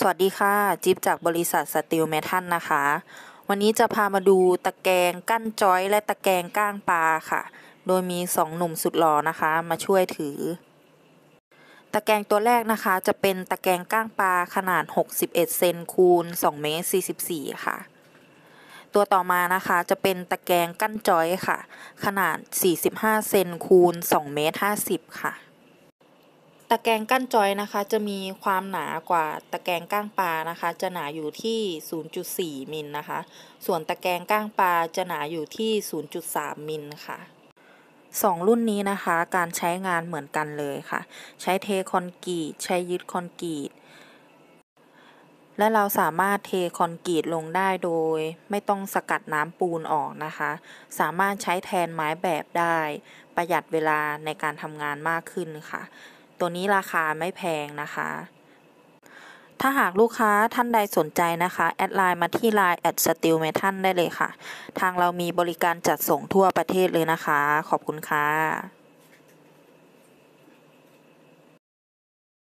สวัสดีค่ะ จิ๊บจากบริษัทสติลเมทัลนะคะ วันนี้จะพามาดูตะแกรงกั้นจอย และตะแกรงก้างปลาค่ะ โดยมีสองหนุ่มสุดหล่อนะคะ มาช่วยถือ ตะแกรงตัวแรกนะคะ จะเป็นตะแกรงก้างปลาขนาด 61เซนคูณ2เมตร44 ค่ะ ตัวต่อมานะคะจะเป็นตะแกรงกั้นจอยค่ะ ขนาด 45เซนคูณ2เมตร50ค่ะะแกรงกั้นจอยนะคะจะมีความหนากว่า ตะแกรงก้างปลานะคะจะหนาอยู่ที่ 0.4 มิลนะคะ ส่วนตะแกรงก้างปลาจะหนาอยู่ที่ 0.3 มิลค่ะสองรุ่นนี้นะคะการใช้งานเหมือนกันเลยค่ะ ใช้เทคอนกรีตใช้ยึดคอนกรีตและเราสามารถเทคอนกรีตลงได้โดย ไม่ต้องสกัดน้ำปูนออกนะคะ สามารถใช้แทนไม้แบบได้ประหยัดเวลาในการทำงานมากขึ้นค่ะตัวนี้ราคาไม่แพงนะคะ ถ้าหากลูกค้าท่านใดสนใจนะคะ แอดไลน์มาที่ไลน์แอดสติลเมทันได้เลยค่ะ ทางเรามีบริการจัดส่งทั่วประเทศเลยนะคะ ขอบคุณค่ะ